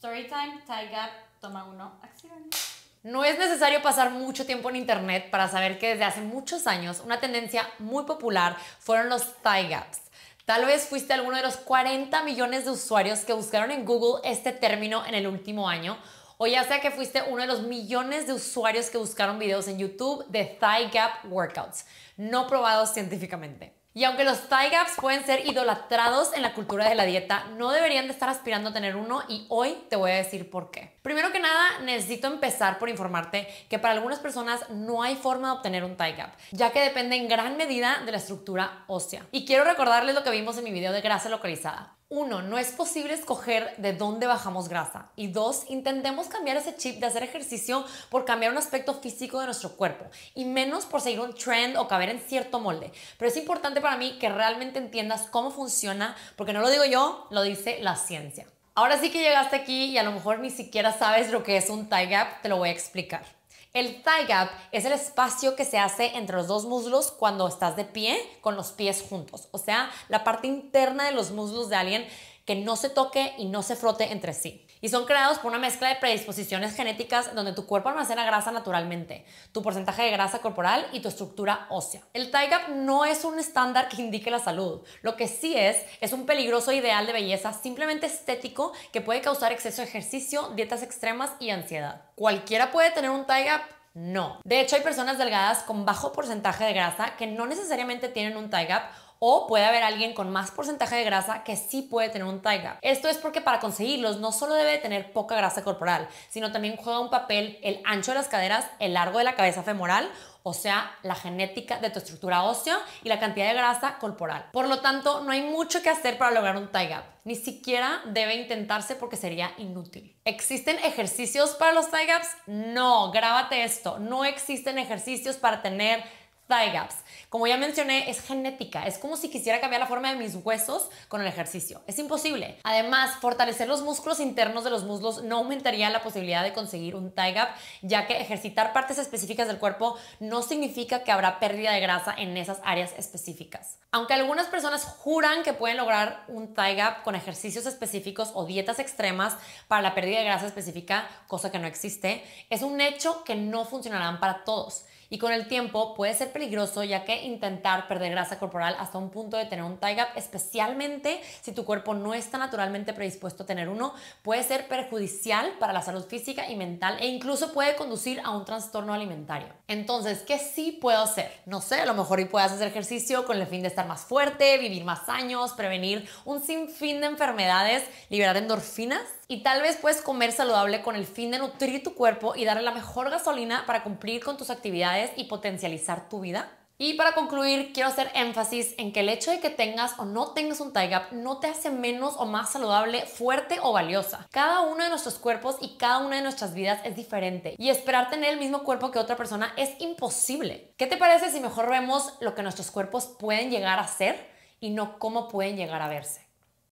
Storytime, thigh Gap, toma uno, acción. No es necesario pasar mucho tiempo en internet para saber que desde hace muchos años una tendencia muy popular fueron los thigh gaps. Tal vez fuiste alguno de los 40 millones de usuarios que buscaron en Google este término en el último año, o ya sea que fuiste uno de los millones de usuarios que buscaron videos en YouTube de thigh gap workouts, no probados científicamente. Y aunque los thigh gaps pueden ser idolatrados en la cultura de la dieta, no deberían de estar aspirando a tener uno y hoy te voy a decir por qué. Primero que nada, necesito empezar por informarte que para algunas personas no hay forma de obtener un thigh gap, ya que depende en gran medida de la estructura ósea. Y quiero recordarles lo que vimos en mi video de grasa localizada. Uno, no es posible escoger de dónde bajamos grasa. Y dos, intentemos cambiar ese chip de hacer ejercicio por cambiar un aspecto físico de nuestro cuerpo y menos por seguir un trend o caber en cierto molde. Pero es importante para mí que realmente entiendas cómo funciona, porque no lo digo yo, lo dice la ciencia. Ahora sí que llegaste aquí y a lo mejor ni siquiera sabes lo que es un tie gap, te lo voy a explicar. El thigh gap es el espacio que se hace entre los dos muslos cuando estás de pie con los pies juntos, o sea, la parte interna de los muslos de alguien que no se toque y no se frote entre sí y son creados por una mezcla de predisposiciones genéticas donde tu cuerpo almacena grasa naturalmente, tu porcentaje de grasa corporal y tu estructura ósea. El Gap no es un estándar que indique la salud, lo que sí es es un peligroso ideal de belleza simplemente estético que puede causar exceso de ejercicio, dietas extremas y ansiedad. ¿Cualquiera puede tener un Gap? No. De hecho, hay personas delgadas con bajo porcentaje de grasa que no necesariamente tienen un tie gap o puede haber alguien con más porcentaje de grasa que sí puede tener un tie gap. Esto es porque para conseguirlos no solo debe tener poca grasa corporal, sino también juega un papel el ancho de las caderas, el largo de la cabeza femoral o sea, la genética de tu estructura ósea y la cantidad de grasa corporal. Por lo tanto, no hay mucho que hacer para lograr un tie gap. Ni siquiera debe intentarse porque sería inútil. ¿Existen ejercicios para los tie gaps? No, grábate esto. No existen ejercicios para tener tie gaps. Como ya mencioné, es genética. Es como si quisiera cambiar la forma de mis huesos con el ejercicio. Es imposible. Además, fortalecer los músculos internos de los muslos no aumentaría la posibilidad de conseguir un tie gap, ya que ejercitar partes específicas del cuerpo no significa que habrá pérdida de grasa en esas áreas específicas. Aunque algunas personas juran que pueden lograr un tie gap con ejercicios específicos o dietas extremas para la pérdida de grasa específica, cosa que no existe, es un hecho que no funcionarán para todos y con el tiempo puede ser peligroso ya que intentar perder grasa corporal hasta un punto de tener un tie up especialmente si tu cuerpo no está naturalmente predispuesto a tener uno, puede ser perjudicial para la salud física y mental e incluso puede conducir a un trastorno alimentario. Entonces, ¿qué sí puedo hacer? No sé, a lo mejor y puedas hacer ejercicio con el fin de estar más fuerte, vivir más años, prevenir un sinfín de enfermedades, liberar endorfinas y tal vez puedes comer saludable con el fin de nutrir tu cuerpo y darle la mejor gasolina para cumplir con tus actividades y potencializar tu vida. Y para concluir, quiero hacer énfasis en que el hecho de que tengas o no tengas un tie gap no te hace menos o más saludable, fuerte o valiosa. Cada uno de nuestros cuerpos y cada una de nuestras vidas es diferente y esperar tener el mismo cuerpo que otra persona es imposible. ¿Qué te parece si mejor vemos lo que nuestros cuerpos pueden llegar a ser y no cómo pueden llegar a verse?